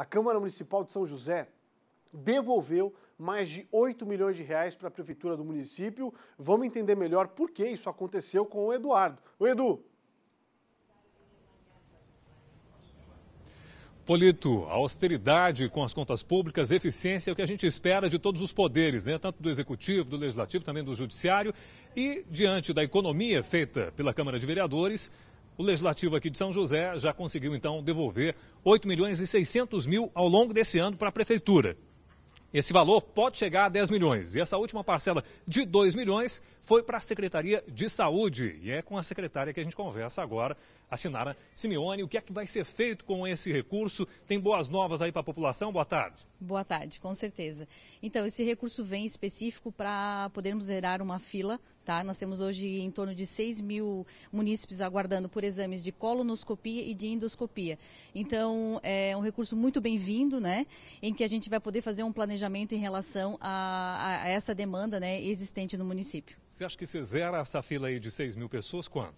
A Câmara Municipal de São José devolveu mais de 8 milhões de reais para a prefeitura do município. Vamos entender melhor por que isso aconteceu com o Eduardo. O Edu. Polito, a austeridade com as contas públicas, eficiência é o que a gente espera de todos os poderes, né? tanto do executivo, do legislativo, também do judiciário. E diante da economia feita pela Câmara de Vereadores, o Legislativo aqui de São José já conseguiu, então, devolver 8 milhões e 600 mil ao longo desse ano para a Prefeitura. Esse valor pode chegar a 10 milhões. E essa última parcela de 2 milhões foi para a Secretaria de Saúde. E é com a secretária que a gente conversa agora, a Sinara Simeone. O que é que vai ser feito com esse recurso? Tem boas novas aí para a população? Boa tarde. Boa tarde, com certeza. Então, esse recurso vem específico para podermos zerar uma fila Tá? Nós temos hoje em torno de 6 mil munícipes aguardando por exames de colonoscopia e de endoscopia. Então, é um recurso muito bem-vindo, né? em que a gente vai poder fazer um planejamento em relação a, a essa demanda né, existente no município. Você acha que você zera essa fila aí de 6 mil pessoas quando?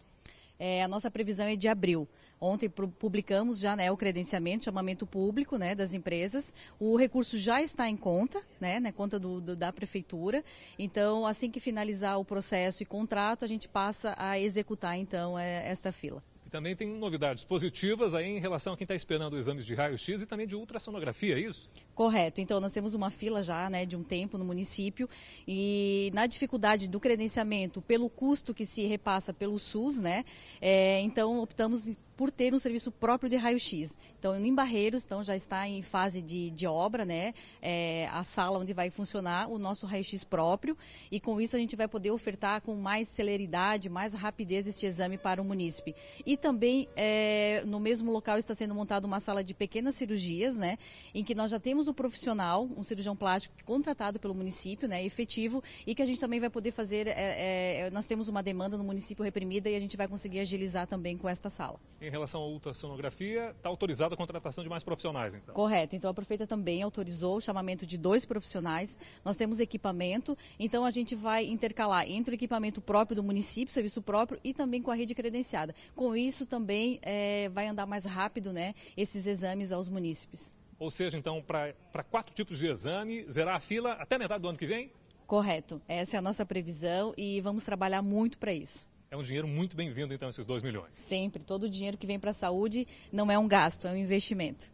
É, a nossa previsão é de abril. Ontem publicamos já né, o credenciamento, chamamento público né, das empresas. O recurso já está em conta, né, na conta do, do, da prefeitura. Então, assim que finalizar o processo e contrato, a gente passa a executar então é, esta fila também tem novidades positivas aí em relação a quem está esperando exames de raio-x e também de ultrassonografia, é isso? Correto. Então, nós temos uma fila já né, de um tempo no município e na dificuldade do credenciamento, pelo custo que se repassa pelo SUS, né? É, então, optamos por ter um serviço próprio de raio-x. Então, em Barreiros, então, já está em fase de, de obra, né? É, a sala onde vai funcionar o nosso raio-x próprio e com isso a gente vai poder ofertar com mais celeridade, mais rapidez este exame para o município E também, é, no mesmo local, está sendo montada uma sala de pequenas cirurgias, né? Em que nós já temos um profissional, um cirurgião plástico é contratado pelo município, né? Efetivo, e que a gente também vai poder fazer. É, é, é, nós temos uma demanda no município reprimida e a gente vai conseguir agilizar também com esta sala. Em relação à ultrassonografia, está autorizada a contratação de mais profissionais, então? Correto. Então a prefeita também autorizou o chamamento de dois profissionais. Nós temos equipamento, então a gente vai intercalar entre o equipamento próprio do município, serviço próprio, e também com a rede credenciada. Com isso, isso também é, vai andar mais rápido, né? Esses exames aos munícipes. Ou seja, então, para quatro tipos de exame, zerar a fila até metade do ano que vem? Correto. Essa é a nossa previsão e vamos trabalhar muito para isso. É um dinheiro muito bem-vindo, então, esses 2 milhões. Sempre. Todo o dinheiro que vem para a saúde não é um gasto, é um investimento.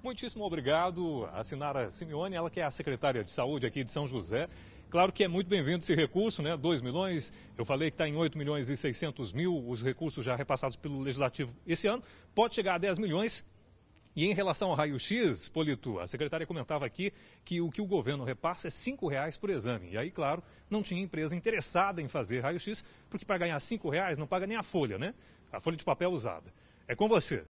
Muitíssimo obrigado a Sinara Simeone, ela que é a secretária de saúde aqui de São José. Claro que é muito bem-vindo esse recurso, né? 2 milhões, eu falei que está em 8 milhões e 600 mil, os recursos já repassados pelo Legislativo esse ano, pode chegar a 10 milhões. E em relação ao raio-x, Polito, a secretária comentava aqui que o que o governo repassa é R$ reais por exame. E aí, claro, não tinha empresa interessada em fazer raio-x, porque para ganhar R$ reais não paga nem a folha, né? A folha de papel usada. É com você.